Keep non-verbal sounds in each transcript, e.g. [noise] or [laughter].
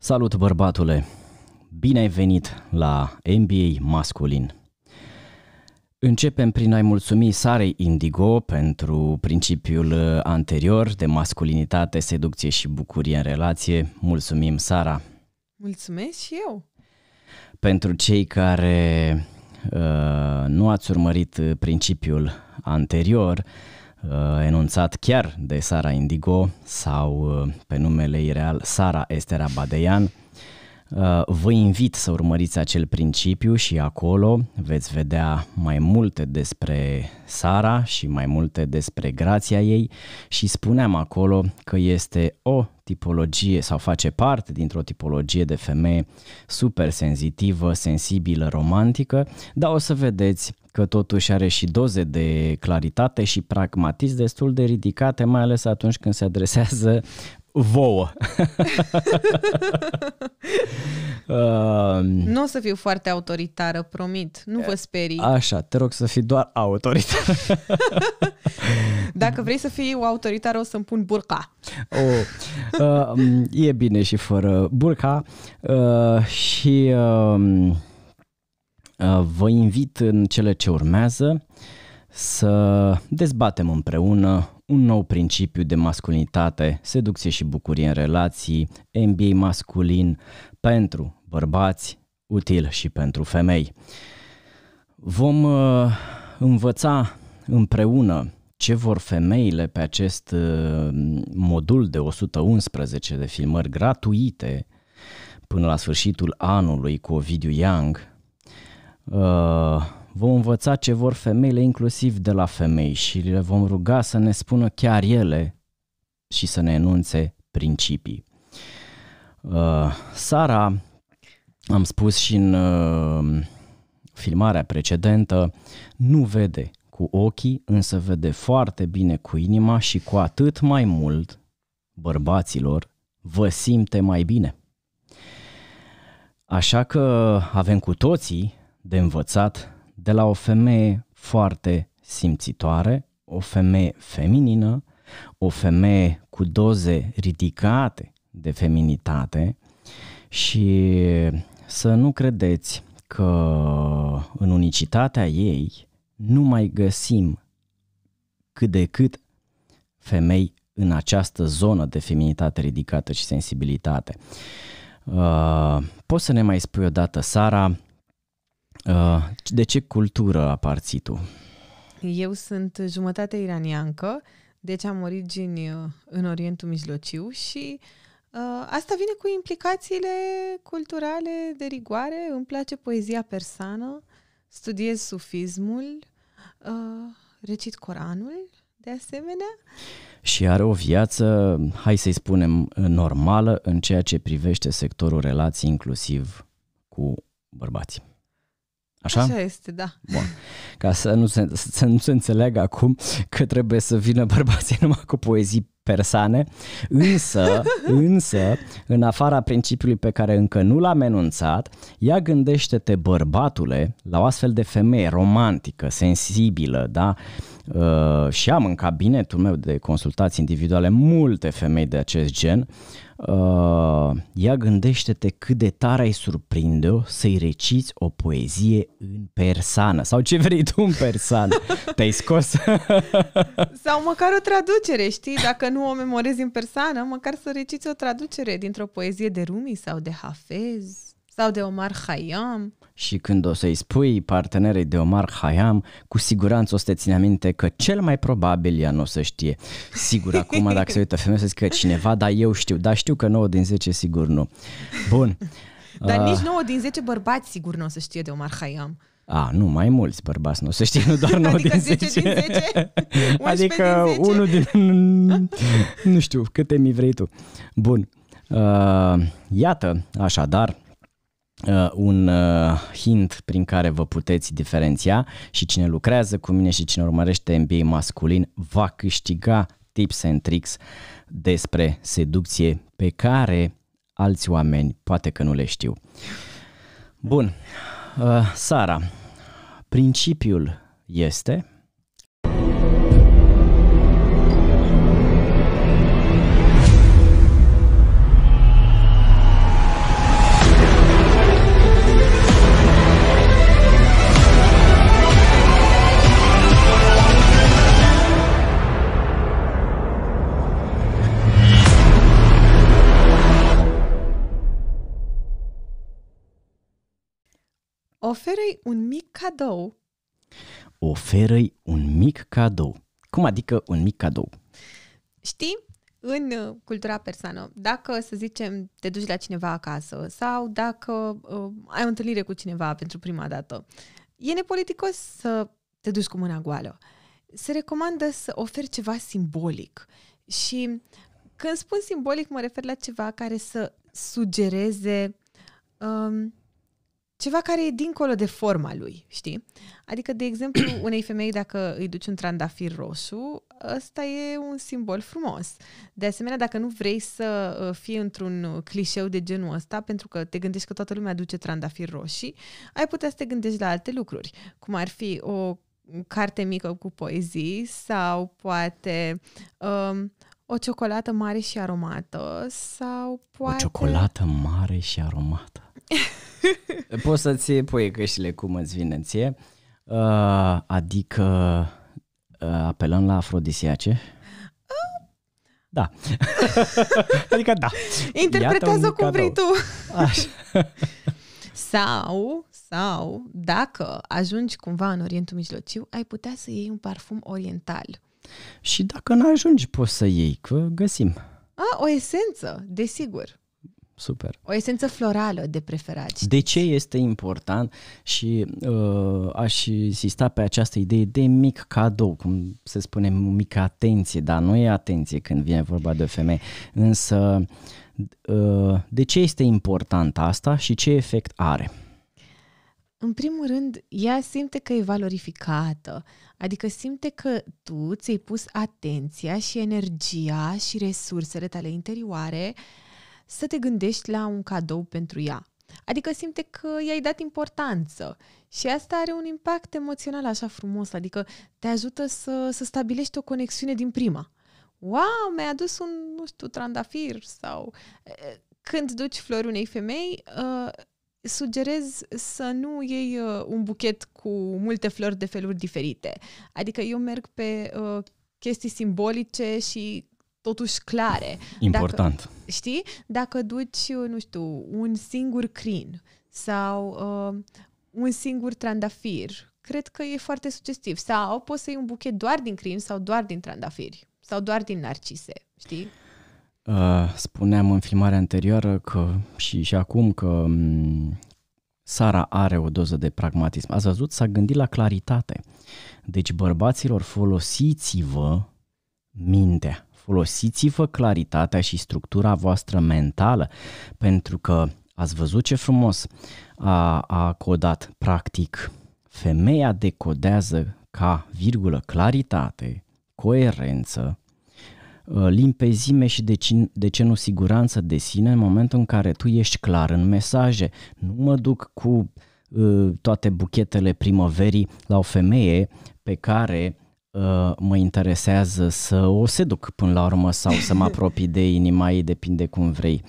Salut bărbatule! Bine ai venit la NBA masculin! Începem prin a-i mulțumi Sarei Indigo pentru principiul uh, anterior de masculinitate, seducție și bucurie în relație. Mulțumim, Sara! Mulțumesc și eu! Pentru cei care uh, nu ați urmărit uh, principiul anterior, uh, Uh, enunțat chiar de Sara Indigo sau uh, pe numele ei real Sara Estera Uh, Vă invit să urmăriți acel principiu și acolo veți vedea mai multe despre Sara și mai multe despre grația ei și spuneam acolo că este o tipologie sau face parte dintr-o tipologie de femeie super senzitivă, sensibilă, romantică, dar o să vedeți că totuși are și doze de claritate și pragmatism destul de ridicate, mai ales atunci când se adresează vouă. [laughs] uh, nu o să fiu foarte autoritară, promit. Nu vă sperii. Așa, te rog să fii doar autoritară. [laughs] Dacă vrei să fii o autoritară, o să-mi pun burca. Oh, uh, e bine și fără burca. Uh, și... Uh, Uh, vă invit în cele ce urmează să dezbatem împreună un nou principiu de masculinitate, seducție și bucurie în relații, MBA masculin pentru bărbați, util și pentru femei. Vom uh, învăța împreună ce vor femeile pe acest uh, modul de 111 de filmări gratuite până la sfârșitul anului cu Ovidiu Young, Uh, vom învăța ce vor femeile inclusiv de la femei și le vom ruga să ne spună chiar ele și să ne enunțe principii. Uh, Sara, am spus și în uh, filmarea precedentă, nu vede cu ochii, însă vede foarte bine cu inima și cu atât mai mult, bărbaților, vă simte mai bine. Așa că avem cu toții de învățat de la o femeie foarte simțitoare, o femeie feminină, o femeie cu doze ridicate de feminitate și să nu credeți că în unicitatea ei nu mai găsim cât de cât femei în această zonă de feminitate ridicată și sensibilitate. Uh, poți să ne mai spui o dată, Sara, Uh, de ce cultură aparții tu? Eu sunt jumătate iraniancă, deci am origini uh, în Orientul Mijlociu și uh, asta vine cu implicațiile culturale de rigoare. Îmi place poezia persană, studiez sufismul, uh, recit Coranul, de asemenea. Și are o viață, hai să-i spunem, normală în ceea ce privește sectorul relații inclusiv cu bărbații. Așa? Așa este, da. Bun. Ca să nu, se, să nu se înțeleagă acum că trebuie să vină bărbații [laughs] numai cu poezii persane, însă, [laughs] însă, în afara principiului pe care încă nu l-am enunțat, ea gândește-te, bărbatule, la o astfel de femeie romantică, sensibilă, da? uh, și am în cabinetul meu de consultații individuale multe femei de acest gen, uh, ea gândește-te cât de tare ai surprinde-o să-i reciți o poezie în persană sau ce vrei tu în persană, [laughs] te-ai scos? [laughs] sau măcar o traducere, știi, dacă nu o memorezi în persană, măcar să reciți o traducere dintr-o poezie de Rumi sau de Hafez sau de Omar Khayyam și când o să-i spui partenerei de Omar Hayam, cu siguranță o să te ține aminte că cel mai probabil ea nu o să știe. Sigur, acum dacă se uită femeie să zică cineva, dar eu știu, dar știu că 9 din 10 sigur nu. Bun. Dar uh, nici 9 din 10 bărbați sigur nu o să știe de Omar Hayam. A, nu, mai mulți bărbați, nu o să știe, nu doar 9 [laughs] adică, [laughs] adică din 10. 10 din 10 adică din 10. unul din... [laughs] nu știu, câte mi vrei tu. Bun. Uh, iată, așadar, uh, un uh, hint prin care vă puteți diferenția și cine lucrează cu mine și cine urmărește MBA masculin va câștiga tips and tricks despre seducție pe care alți oameni poate că nu le știu. Bun, uh, Sara, principiul este Oferă-i un mic cadou. Oferă-i un mic cadou. Cum adică un mic cadou? Știi, în uh, cultura persană, dacă, să zicem, te duci la cineva acasă sau dacă uh, ai o întâlnire cu cineva pentru prima dată, e nepoliticos să te duci cu mâna goală. Se recomandă să oferi ceva simbolic. Și când spun simbolic, mă refer la ceva care să sugereze um, ceva care e dincolo de forma lui, știi? Adică, de exemplu, [clears throat] unei femei dacă îi duci un trandafir roșu, ăsta e un simbol frumos. De asemenea, dacă nu vrei să uh, fii într-un clișeu de genul ăsta, pentru că te gândești că toată lumea duce trandafir roșii, ai putea să te gândești la alte lucruri, cum ar fi o carte mică cu poezii sau poate um, o ciocolată mare și aromată sau poate... O ciocolată mare și aromată. [laughs] [laughs] Poți să-ți pui căștile cum îți vine ție, uh, adică uh, apelăm la afrodisiace. Uh. Da. [laughs] adică da. Interpretează cum vrei tu. [laughs] Așa. sau, sau, dacă ajungi cumva în Orientul Mijlociu, ai putea să iei un parfum oriental. Și dacă nu ajungi, poți să iei, că găsim. A, o esență, desigur super. O esență florală de preferat. Știți? De ce este important și uh, aș insista pe această idee de mic cadou, cum se spune, mică atenție, dar nu e atenție când vine vorba de o femeie, însă uh, de ce este important asta și ce efect are? În primul rând, ea simte că e valorificată, adică simte că tu ți-ai pus atenția și energia și resursele tale interioare uh, să te gândești la un cadou pentru ea. Adică simte că i-ai dat importanță și asta are un impact emoțional așa frumos, adică te ajută să, să stabilești o conexiune din prima. Wow, mi-ai adus un, nu știu, trandafir sau... Când duci flori unei femei, sugerez să nu iei un buchet cu multe flori de feluri diferite. Adică eu merg pe chestii simbolice și totuși clare. Important. Dacă, știi? Dacă duci, nu știu, un singur crin sau uh, un singur trandafir, cred că e foarte sugestiv. Sau poți să iei un buchet doar din crin sau doar din trandafiri sau doar din narcise, știi? Uh, spuneam în filmarea anterioară că și, și acum că m- mm, Sara are o doză de pragmatism. Ați văzut? S-a gândit la claritate. Deci, bărbaților, folosiți-vă mintea folosiți-vă claritatea și structura voastră mentală, pentru că ați văzut ce frumos a, a codat practic. Femeia decodează ca virgulă claritate, coerență, ă, limpezime și de, cin, de ce nu siguranță de sine în momentul în care tu ești clar în mesaje. Nu mă duc cu uh, toate buchetele primăverii la o femeie pe care Ă, mă interesează să o seduc până la urmă sau să mă [laughs] apropii de inima ei, depinde cum vrei.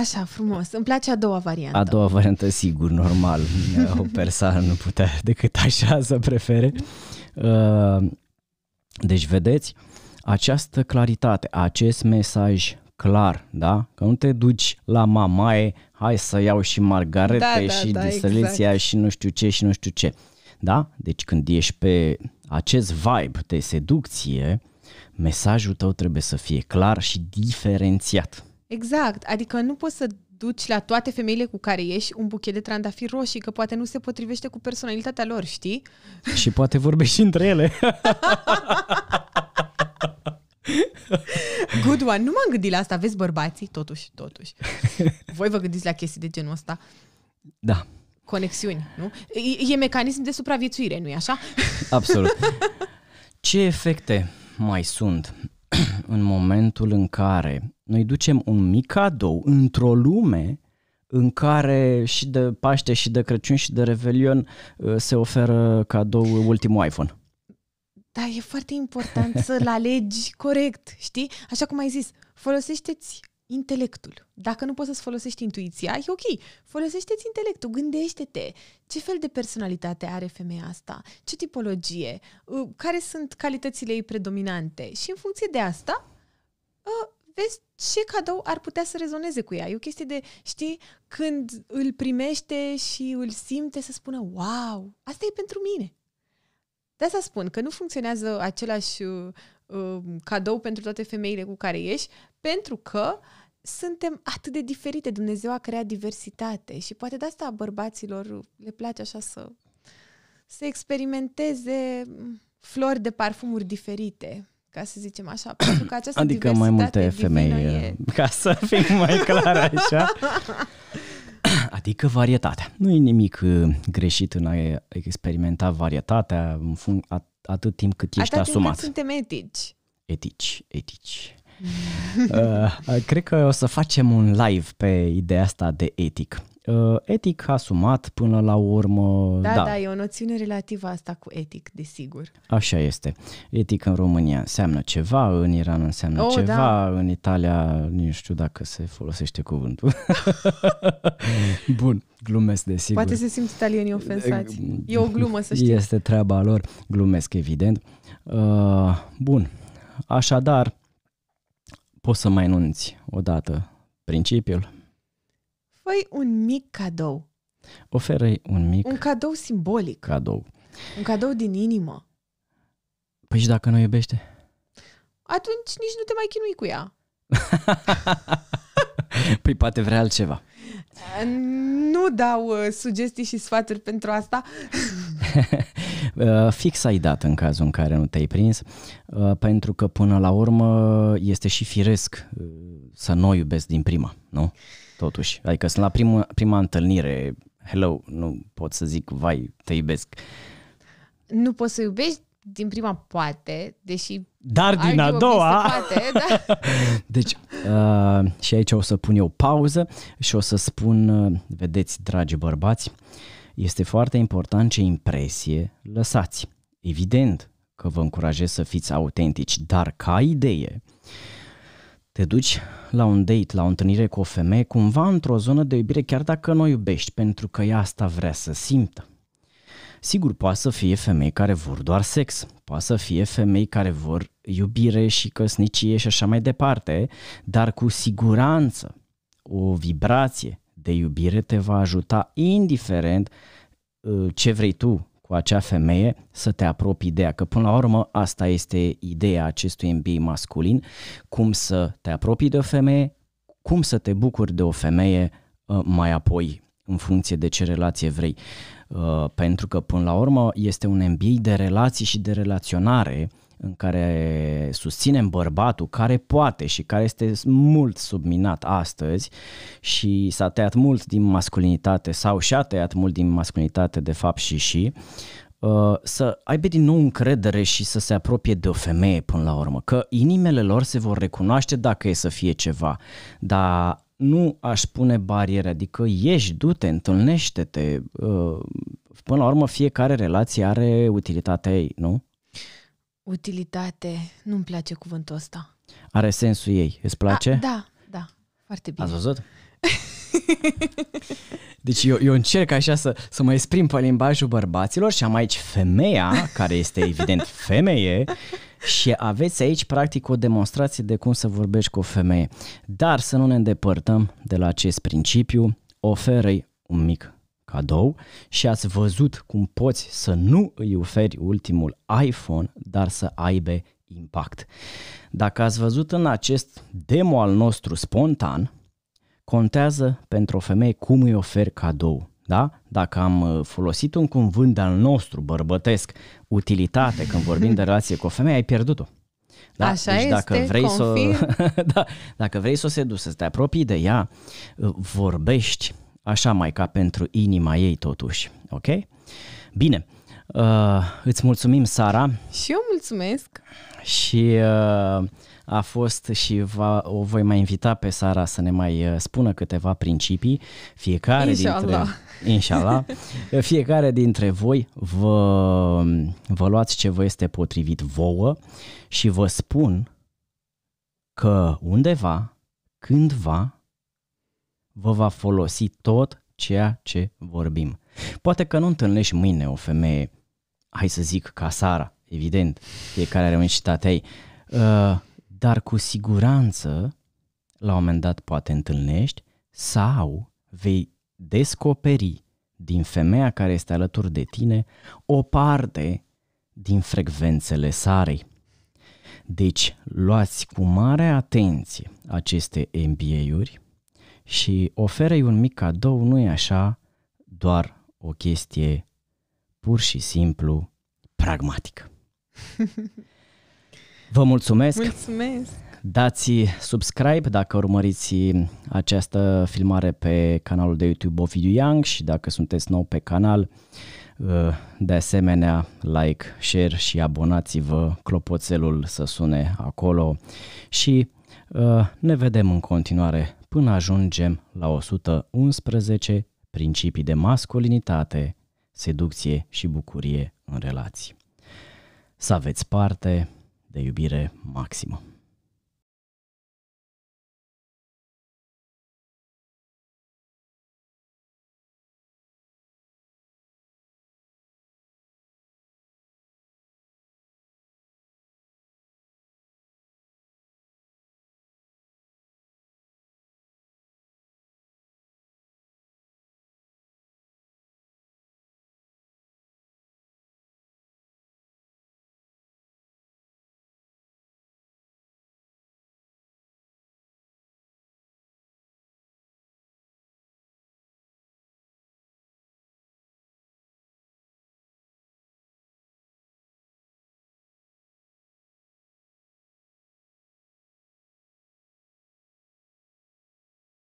Așa, frumos. Îmi place a doua variantă. A doua variantă, sigur, normal. [laughs] O persoană nu putea decât așa să prefere. Ă, deci, vedeți, această claritate, acest mesaj clar, da? Că nu te duci la mamaie, hai să iau și margarete da, da, și da, diseleția exact. și nu știu ce și nu știu ce. Da? Deci când ești pe acest vibe de seducție, mesajul tău trebuie să fie clar și diferențiat. Exact, adică nu poți să duci la toate femeile cu care ești un buchet de trandafiri roșii, că poate nu se potrivește cu personalitatea lor, știi? Și poate vorbești între ele. [laughs] Good one. Nu m-am gândit la asta. Vezi bărbații? Totuși, totuși. [laughs] Voi vă gândiți la chestii de genul ăsta? Da conexiuni, nu? E, e mecanism de supraviețuire, nu-i așa? [laughs] Absolut. Ce efecte mai sunt [clears throat] în momentul în care noi ducem un mic cadou într-o lume în care și de Paște, și de Crăciun, și de Revelion uh, se oferă cadou ultimul iPhone? Da, e foarte important să-l alegi corect, știi? Așa cum ai zis, folosește-ți intelectul. Dacă nu poți să-ți folosești intuiția, e ok, folosește-ți intelectul, gândește-te ce fel de personalitate are femeia asta, ce tipologie, uh, care sunt calitățile ei predominante și în funcție de asta uh, vezi ce cadou ar putea să rezoneze cu ea. E o chestie de, știi, când îl primește și îl simte să spună, wow, asta e pentru mine. De asta spun că nu funcționează același uh, um, cadou pentru toate femeile cu care ești, pentru că uh, suntem atât de diferite. Dumnezeu a creat diversitate și poate de asta bărbaților le place așa să, să experimenteze flori de parfumuri diferite ca să zicem așa, pentru că această Adică mai multe femei, e... Eh, ca să fim mai clar așa. [laughs] Adică varietatea. Nu e nimic eh, greșit în a experimenta varietatea în func- at- atât timp cât ești atât asumat. Atât timp cât suntem etici. Etici, etici. Uh, cred că o să facem un live pe ideea asta de etic. Uh, etic asumat până la urmă. Da, da, da, e o noțiune relativă asta cu etic, desigur. Așa este. Etic în România înseamnă ceva, în Iran înseamnă oh, ceva, da. în Italia nu știu dacă se folosește cuvântul. [laughs] Bun, glumesc desigur. Poate se simt italienii ofensați. E o glumă, să știi. Este treaba lor, glumesc evident. Uh, bun, așadar, poți să mai o odată principiul? Făi un mic cadou. oferă un mic... Un cadou simbolic. Cadou. Un cadou din inimă. Păi și dacă nu o iubește? Atunci nici nu te mai chinui cu ea. [laughs] păi poate vrea altceva. Nu dau uh, sugestii și sfaturi pentru asta. [laughs] Uh, fix ai dat în cazul în care nu te-ai prins, uh, pentru că până la urmă este și firesc uh, să nu iubesc din prima, nu? Totuși, adică sunt la prima, prima întâlnire, hello, nu pot să zic, vai, te iubesc. Nu poți să iubești din prima poate, deși dar din a doua... Poate, [laughs] da? deci, uh, și aici o să pun eu pauză și o să spun, uh, vedeți, dragi bărbați, uh, este foarte important ce impresie lăsați. Evident că vă încurajez să fiți autentici, dar ca idee, te duci la un date, la o întâlnire cu o femeie, cumva într-o zonă de iubire, chiar dacă nu o iubești, pentru că ea asta vrea să simtă. Sigur, poate să fie femei care vor doar sex, poate să fie femei care vor iubire și căsnicie și așa mai departe, dar cu siguranță o vibrație de iubire te va ajuta indiferent uh, ce vrei tu cu acea femeie să te apropii de ea, că până la urmă asta este ideea acestui MBA masculin, cum să te apropii de o femeie, cum să te bucuri de o femeie uh, mai apoi în funcție de ce relație vrei. Uh, pentru că până la urmă este un MBA de relații și de relaționare în care susținem bărbatul care poate și care este mult subminat astăzi și s-a tăiat mult din masculinitate sau și-a tăiat mult din masculinitate de fapt și și, uh, să aibă din nou încredere și să se apropie de o femeie până la urmă, că inimele lor se vor recunoaște dacă e să fie ceva, dar nu aș pune bariere, adică ieși, du-te, întâlnește-te, uh, până la urmă fiecare relație are utilitatea ei, nu? Utilitate, nu-mi place cuvântul ăsta. Are sensul ei, îți place? A, da, da, foarte bine. Ați văzut? Deci eu, eu încerc așa să, să mă exprim pe limbajul bărbaților și am aici femeia, care este evident femeie, și aveți aici practic o demonstrație de cum să vorbești cu o femeie. Dar să nu ne îndepărtăm de la acest principiu, oferă un mic cadou și ați văzut cum poți să nu îi oferi ultimul iPhone, dar să aibă impact. Dacă ați văzut în acest demo al nostru spontan, contează pentru o femeie cum îi oferi cadou. Da? Dacă am uh, folosit un cuvânt al nostru bărbătesc, utilitate, când vorbim de relație cu o femeie, ai pierdut-o. Da? Așa deci dacă este, vrei să, [laughs] da, dacă vrei să o seduci, să te apropii de ea, uh, vorbești așa mai ca pentru inima ei totuși, ok? Bine, uh, îți mulțumim, Sara. Și eu mulțumesc. Și uh, a fost și va, o voi mai invita pe Sara să ne mai uh, spună câteva principii. Fiecare Inshallah. dintre... Inshallah. Fiecare dintre voi vă, vă luați ce vă este potrivit vouă și vă spun că undeva, cândva, vă va folosi tot ceea ce vorbim. Poate că nu întâlnești mâine o femeie, hai să zic ca Sara, evident, fiecare are unicitatea ei, uh, dar cu siguranță la un moment dat poate întâlnești sau vei descoperi din femeia care este alături de tine o parte din frecvențele sarei. Deci luați cu mare atenție aceste MBA-uri și oferă-i un mic cadou, nu e așa, doar o chestie pur și simplu pragmatică. [laughs] Vă mulțumesc! Mulțumesc! Dați subscribe dacă urmăriți această filmare pe canalul de YouTube Ovidiu Young și dacă sunteți nou pe canal, de asemenea, like, share și abonați-vă, clopoțelul să sune acolo și ne vedem în continuare până ajungem la 111 principii de masculinitate, seducție și bucurie în relații. Să aveți parte de iubire maximă!